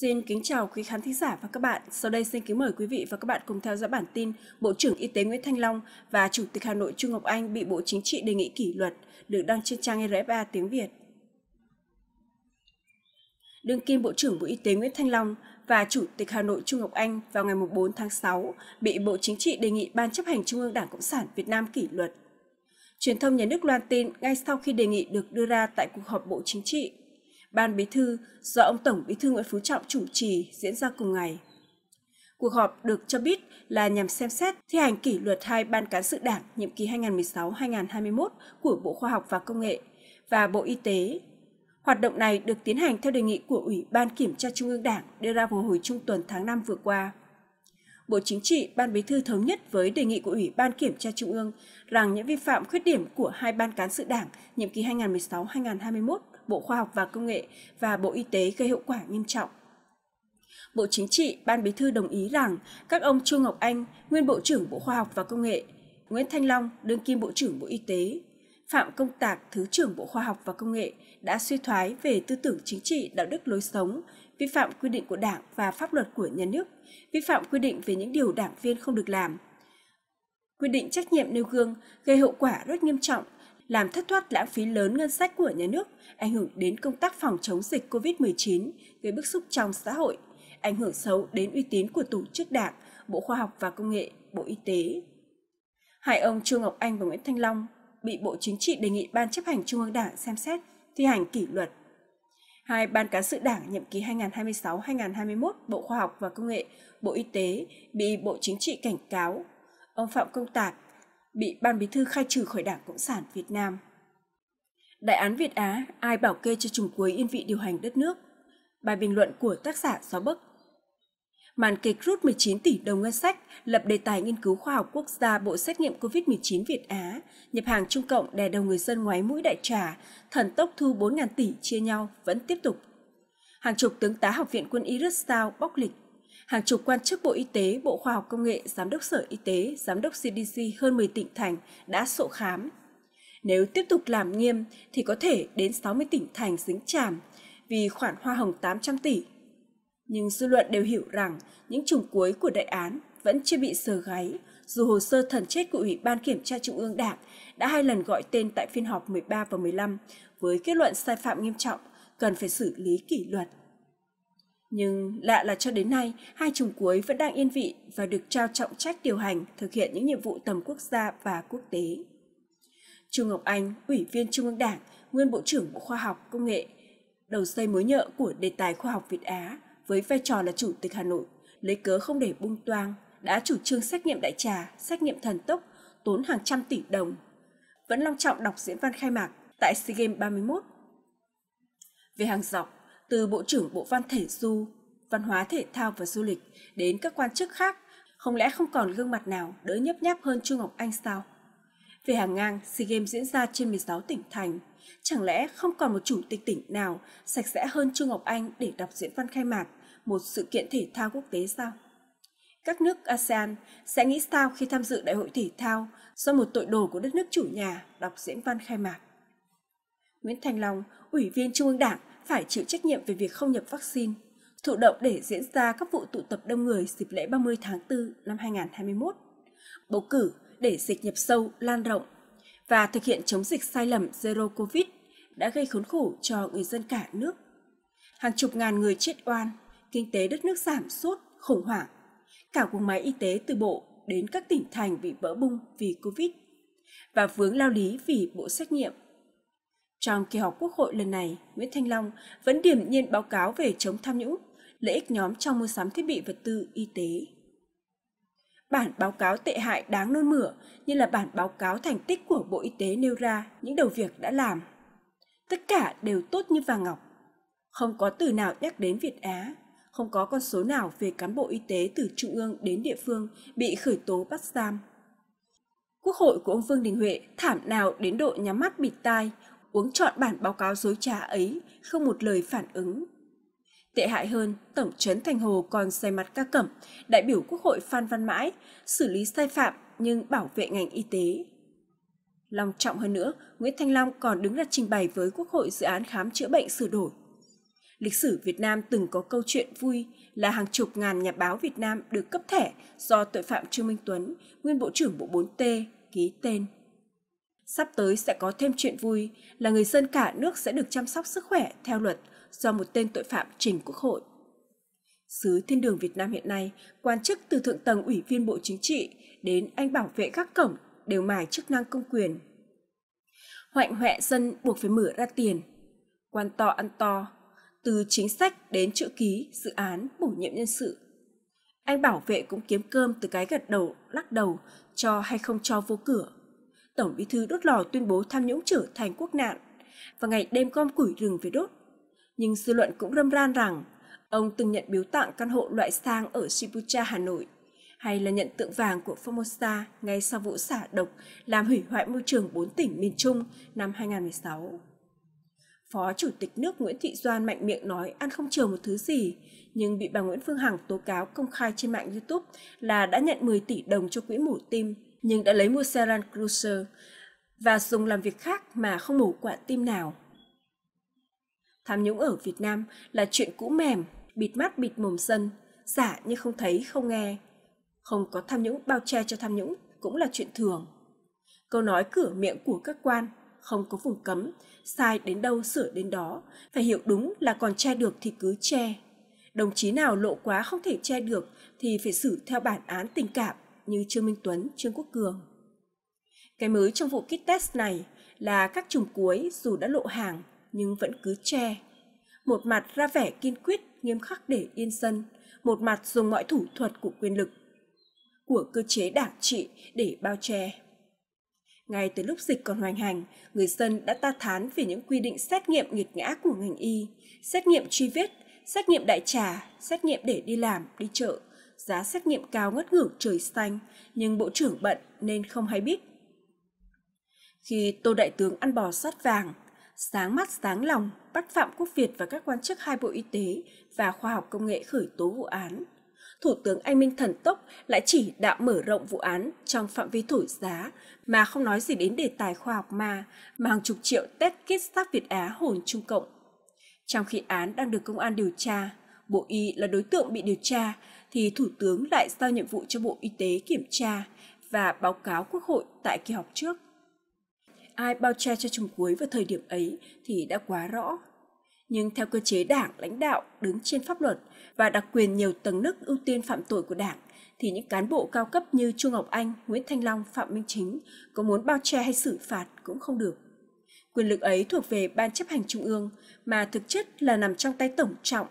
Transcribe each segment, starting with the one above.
Xin kính chào quý khán thính giả và các bạn. Sau đây xin kính mời quý vị và các bạn cùng theo dõi bản tin Bộ trưởng Y tế Nguyễn Thanh Long và Chủ tịch Hà Nội Trung Ngọc Anh bị Bộ Chính trị đề nghị kỷ luật được đăng trên trang RFA tiếng Việt. Đương kim Bộ trưởng Bộ Y tế Nguyễn Thanh Long và Chủ tịch Hà Nội Trung Ngọc Anh vào ngày 4 tháng 6 bị Bộ Chính trị đề nghị Ban chấp hành Trung ương Đảng Cộng sản Việt Nam kỷ luật. Truyền thông nhà nước loan tin ngay sau khi đề nghị được đưa ra tại cuộc họp Bộ Chính trị Ban Bí thư do ông Tổng Bí thư Nguyễn Phú Trọng chủ trì diễn ra cùng ngày. Cuộc họp được cho biết là nhằm xem xét thi hành kỷ luật hai ban cán sự đảng nhiệm kỳ 2016-2021 của Bộ Khoa học và Công nghệ và Bộ Y tế. Hoạt động này được tiến hành theo đề nghị của Ủy ban Kiểm tra Trung ương Đảng đưa ra vào hồi trung tuần tháng 5 vừa qua. Bộ Chính trị, Ban Bí thư thống nhất với đề nghị của Ủy ban Kiểm tra Trung ương rằng những vi phạm khuyết điểm của hai ban cán sự Đảng nhiệm kỳ 2016-2021 Bộ Khoa học và Công nghệ và Bộ Y tế gây hậu quả nghiêm trọng. Bộ Chính trị, Ban Bí thư đồng ý rằng các ông Chu Ngọc Anh, nguyên Bộ trưởng Bộ Khoa học và Công nghệ, Nguyễn Thanh Long, đương kim Bộ trưởng Bộ Y tế, Phạm Công Tạc, Thứ trưởng Bộ Khoa học và Công nghệ đã suy thoái về tư tưởng chính trị, đạo đức lối sống, vi phạm quy định của Đảng và pháp luật của nhà nước, vi phạm quy định về những điều đảng viên không được làm. Quy định trách nhiệm nêu gương gây hậu quả rất nghiêm trọng làm thất thoát lãng phí lớn ngân sách của nhà nước, ảnh hưởng đến công tác phòng chống dịch COVID-19, gây bức xúc trong xã hội, ảnh hưởng xấu đến uy tín của tổ chức Đảng, Bộ Khoa học và Công nghệ, Bộ Y tế. Hai ông Trương Ngọc Anh và Nguyễn Thanh Long bị Bộ Chính trị đề nghị Ban chấp hành Trung ương Đảng xem xét thi hành kỷ luật. Hai Ban cán sự Đảng nhiệm kỳ 2026-2021 Bộ Khoa học và Công nghệ, Bộ Y tế bị Bộ Chính trị cảnh cáo. Ông Phạm Công Tạc, bị Ban Bí thư khai trừ khỏi Đảng Cộng sản Việt Nam. Đại án Việt Á, ai bảo kê cho trùng cuối yên vị điều hành đất nước? Bài bình luận của tác giả Gió Bấc Màn kịch rút 19 tỷ đồng ngân sách, lập đề tài nghiên cứu khoa học quốc gia bộ xét nghiệm COVID-19 Việt Á, nhập hàng Trung Cộng đè đầu người dân ngoái mũi đại trà, thần tốc thu 4.000 tỷ chia nhau vẫn tiếp tục. Hàng chục tướng tá học viện quân Ý rất sao bóc lịch hàng chục quan chức Bộ Y tế, Bộ Khoa học Công nghệ, Giám đốc Sở Y tế, Giám đốc CDC hơn 10 tỉnh thành đã sổ khám. Nếu tiếp tục làm nghiêm thì có thể đến 60 tỉnh thành dính chàm vì khoản hoa hồng 800 tỷ. Nhưng dư luận đều hiểu rằng những chùm cuối của đại án vẫn chưa bị sờ gáy, dù hồ sơ thần chết của Ủy ban Kiểm tra Trung ương Đảng đã hai lần gọi tên tại phiên họp 13 và 15 với kết luận sai phạm nghiêm trọng cần phải xử lý kỷ luật. Nhưng lạ là cho đến nay, hai chùm cuối vẫn đang yên vị và được trao trọng trách điều hành thực hiện những nhiệm vụ tầm quốc gia và quốc tế. Trung Ngọc Anh, Ủy viên Trung ương Đảng, nguyên Bộ trưởng Bộ Khoa học, Công nghệ, đầu dây mối nhợ của đề tài khoa học Việt Á, với vai trò là Chủ tịch Hà Nội, lấy cớ không để bung toang, đã chủ trương xét nghiệm đại trà, xét nghiệm thần tốc, tốn hàng trăm tỷ đồng. Vẫn long trọng đọc diễn văn khai mạc tại SEA Games 31. Về hàng dọc, từ Bộ trưởng Bộ Văn Thể Du, Văn hóa Thể thao và Du lịch đến các quan chức khác, không lẽ không còn gương mặt nào đỡ nhấp nháp hơn Trung Ngọc Anh sao? Về hàng ngang, SEA Games diễn ra trên 16 tỉnh thành. Chẳng lẽ không còn một chủ tịch tỉnh nào sạch sẽ hơn Trung Ngọc Anh để đọc diễn văn khai mạc một sự kiện thể thao quốc tế sao? Các nước ASEAN sẽ nghĩ sao khi tham dự đại hội thể thao do một tội đồ của đất nước chủ nhà đọc diễn văn khai mạc? Nguyễn Thành Long, Ủy viên Trung ương Đảng, phải chịu trách nhiệm về việc không nhập vaccine, thụ động để diễn ra các vụ tụ tập đông người dịp lễ 30 tháng 4 năm 2021, bầu cử để dịch nhập sâu, lan rộng và thực hiện chống dịch sai lầm Zero Covid đã gây khốn khổ cho người dân cả nước. Hàng chục ngàn người chết oan, kinh tế đất nước giảm sút, khủng hoảng. Cả cuộc máy y tế từ bộ đến các tỉnh thành bị vỡ bung vì Covid và vướng lao lý vì bộ xét nghiệm trong kỳ họp Quốc hội lần này, Nguyễn Thanh Long vẫn điểm nhiên báo cáo về chống tham nhũng, lợi ích nhóm trong mua sắm thiết bị vật tư y tế. Bản báo cáo tệ hại đáng nôn mửa như là bản báo cáo thành tích của Bộ Y tế nêu ra những đầu việc đã làm. Tất cả đều tốt như vàng ngọc. Không có từ nào nhắc đến Việt Á, không có con số nào về cán bộ y tế từ trung ương đến địa phương bị khởi tố bắt giam. Quốc hội của ông Vương Đình Huệ thảm nào đến độ nhắm mắt bịt tai, uống trọn bản báo cáo dối trá ấy, không một lời phản ứng. Tệ hại hơn, Tổng trấn Thành Hồ còn xe mặt ca cẩm, đại biểu Quốc hội Phan Văn Mãi, xử lý sai phạm nhưng bảo vệ ngành y tế. Long trọng hơn nữa, Nguyễn Thanh Long còn đứng ra trình bày với Quốc hội dự án khám chữa bệnh sửa đổi. Lịch sử Việt Nam từng có câu chuyện vui là hàng chục ngàn nhà báo Việt Nam được cấp thẻ do tội phạm Trương Minh Tuấn, nguyên Bộ trưởng Bộ 4T, ký tên. Sắp tới sẽ có thêm chuyện vui là người dân cả nước sẽ được chăm sóc sức khỏe theo luật do một tên tội phạm trình quốc hội. Sứ thiên đường Việt Nam hiện nay, quan chức từ thượng tầng ủy viên Bộ Chính trị đến anh bảo vệ các cổng đều mài chức năng công quyền. Hoạnh hoẹ dân buộc phải mở ra tiền. Quan to ăn to, từ chính sách đến chữ ký, dự án, bổ nhiệm nhân sự. Anh bảo vệ cũng kiếm cơm từ cái gật đầu, lắc đầu, cho hay không cho vô cửa. Tổng bí thư đốt lò tuyên bố tham nhũng trở thành quốc nạn và ngày đêm gom củi rừng về đốt. Nhưng dư luận cũng râm ran rằng ông từng nhận biếu tặng căn hộ loại sang ở Shibuya, Hà Nội, hay là nhận tượng vàng của Formosa ngay sau vụ xả độc làm hủy hoại môi trường 4 tỉnh miền Trung năm 2016. Phó Chủ tịch nước Nguyễn Thị Doan mạnh miệng nói ăn không chờ một thứ gì, nhưng bị bà Nguyễn Phương Hằng tố cáo công khai trên mạng YouTube là đã nhận 10 tỷ đồng cho quỹ mổ tim nhưng đã lấy mua xe Land Cruiser và dùng làm việc khác mà không mổ quả tim nào. Tham nhũng ở Việt Nam là chuyện cũ mềm, bịt mắt bịt mồm sân, giả như không thấy không nghe. Không có tham nhũng bao che cho tham nhũng cũng là chuyện thường. Câu nói cửa miệng của các quan không có vùng cấm, sai đến đâu sửa đến đó, phải hiểu đúng là còn che được thì cứ che. Đồng chí nào lộ quá không thể che được thì phải xử theo bản án tình cảm như Trương Minh Tuấn, Trương Quốc Cường. Cái mới trong vụ kit test này là các chùm cuối dù đã lộ hàng nhưng vẫn cứ che. Một mặt ra vẻ kiên quyết nghiêm khắc để yên dân, một mặt dùng mọi thủ thuật của quyền lực, của cơ chế đảng trị để bao che. Ngay từ lúc dịch còn hoành hành, người dân đã ta thán về những quy định xét nghiệm nghiệt ngã của ngành y, xét nghiệm truy vết, xét nghiệm đại trà, xét nghiệm để đi làm, đi chợ, giá xét nghiệm cao ngất ngưỡng trời xanh, nhưng bộ trưởng bận nên không hay biết. Khi Tô Đại tướng ăn bò sát vàng, sáng mắt sáng lòng bắt Phạm Quốc Việt và các quan chức hai Bộ Y tế và Khoa học Công nghệ khởi tố vụ án. Thủ tướng Anh Minh thần tốc lại chỉ đạo mở rộng vụ án trong phạm vi thổi giá mà không nói gì đến đề tài khoa học ma mà hàng chục triệu test kết sát Việt Á hồn Trung Cộng. Trong khi án đang được công an điều tra, Bộ Y là đối tượng bị điều tra thì Thủ tướng lại giao nhiệm vụ cho Bộ Y tế kiểm tra và báo cáo Quốc hội tại kỳ họp trước. Ai bao che cho trùng cuối vào thời điểm ấy thì đã quá rõ. Nhưng theo cơ chế đảng lãnh đạo đứng trên pháp luật và đặc quyền nhiều tầng nước ưu tiên phạm tội của đảng, thì những cán bộ cao cấp như Trung Ngọc Anh, Nguyễn Thanh Long, Phạm Minh Chính có muốn bao che hay xử phạt cũng không được. Quyền lực ấy thuộc về Ban chấp hành Trung ương mà thực chất là nằm trong tay Tổng Trọng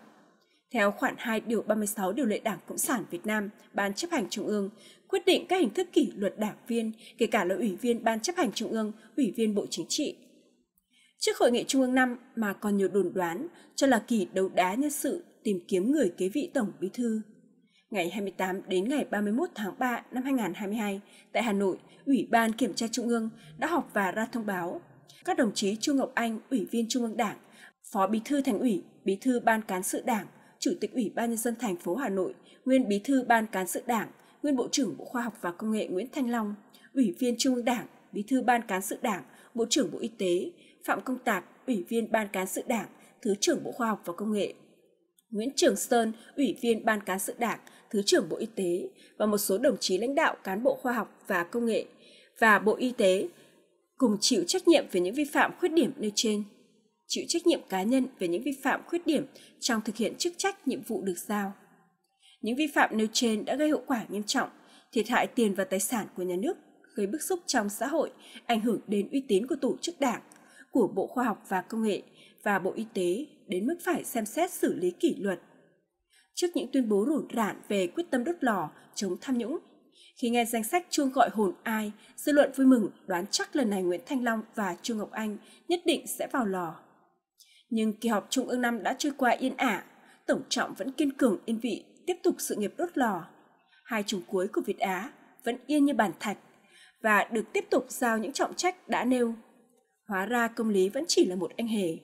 theo khoản 2 điều 36 điều lệ Đảng Cộng sản Việt Nam, Ban chấp hành Trung ương quyết định các hình thức kỷ luật đảng viên, kể cả là ủy viên Ban chấp hành Trung ương, ủy viên Bộ Chính trị. Trước hội nghị Trung ương năm mà còn nhiều đồn đoán cho là kỳ đấu đá nhân sự tìm kiếm người kế vị Tổng Bí thư. Ngày 28 đến ngày 31 tháng 3 năm 2022, tại Hà Nội, Ủy ban Kiểm tra Trung ương đã họp và ra thông báo. Các đồng chí Chu Ngọc Anh, Ủy viên Trung ương Đảng, Phó Bí thư Thành ủy, Bí thư Ban Cán sự Đảng, Chủ tịch Ủy ban Nhân dân thành phố Hà Nội, nguyên Bí thư Ban Cán sự Đảng, nguyên Bộ trưởng Bộ Khoa học và Công nghệ Nguyễn Thanh Long, Ủy viên Trung ương Đảng, Bí thư Ban Cán sự Đảng, Bộ trưởng Bộ Y tế, Phạm Công Tạc, Ủy viên Ban Cán sự Đảng, Thứ trưởng Bộ Khoa học và Công nghệ, Nguyễn Trường Sơn, Ủy viên Ban Cán sự Đảng, Thứ trưởng Bộ Y tế và một số đồng chí lãnh đạo cán bộ khoa học và công nghệ và Bộ Y tế cùng chịu trách nhiệm về những vi phạm khuyết điểm nêu trên chịu trách nhiệm cá nhân về những vi phạm khuyết điểm trong thực hiện chức trách nhiệm vụ được giao. Những vi phạm nêu trên đã gây hậu quả nghiêm trọng, thiệt hại tiền và tài sản của nhà nước, gây bức xúc trong xã hội, ảnh hưởng đến uy tín của tổ chức đảng, của Bộ Khoa học và Công nghệ và Bộ Y tế đến mức phải xem xét xử lý kỷ luật. Trước những tuyên bố rủn rạn về quyết tâm đốt lò chống tham nhũng, khi nghe danh sách chuông gọi hồn ai, dư luận vui mừng đoán chắc lần này Nguyễn Thanh Long và trương Ngọc Anh nhất định sẽ vào lò. Nhưng kỳ họp Trung ương năm đã trôi qua yên ả, Tổng Trọng vẫn kiên cường yên vị tiếp tục sự nghiệp đốt lò. Hai trùng cuối của Việt Á vẫn yên như bàn thạch và được tiếp tục giao những trọng trách đã nêu. Hóa ra công lý vẫn chỉ là một anh hề.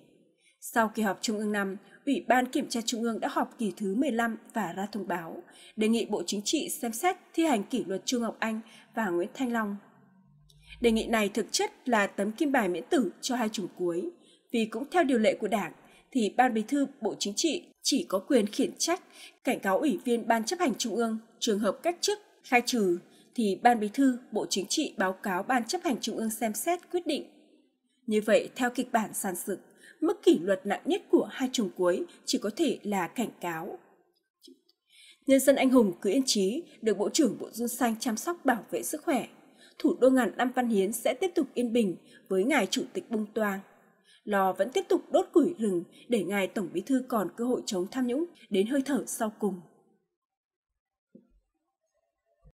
Sau kỳ họp Trung ương năm, Ủy ban Kiểm tra Trung ương đã họp kỳ thứ 15 và ra thông báo, đề nghị Bộ Chính trị xem xét thi hành kỷ luật Trung Ngọc Anh và Nguyễn Thanh Long. Đề nghị này thực chất là tấm kim bài miễn tử cho hai chủng cuối, vì cũng theo điều lệ của Đảng thì Ban Bí thư Bộ Chính trị chỉ có quyền khiển trách, cảnh cáo ủy viên Ban chấp hành Trung ương trường hợp cách chức, khai trừ thì Ban Bí thư Bộ Chính trị báo cáo Ban chấp hành Trung ương xem xét quyết định. Như vậy, theo kịch bản sàn sực, mức kỷ luật nặng nhất của hai trùng cuối chỉ có thể là cảnh cáo. Nhân dân anh hùng cứ yên trí được Bộ trưởng Bộ Dung Xanh chăm sóc bảo vệ sức khỏe. Thủ đô ngàn năm Văn Hiến sẽ tiếp tục yên bình với Ngài Chủ tịch Bung Toang lò vẫn tiếp tục đốt củi rừng để ngài Tổng Bí Thư còn cơ hội chống tham nhũng đến hơi thở sau cùng.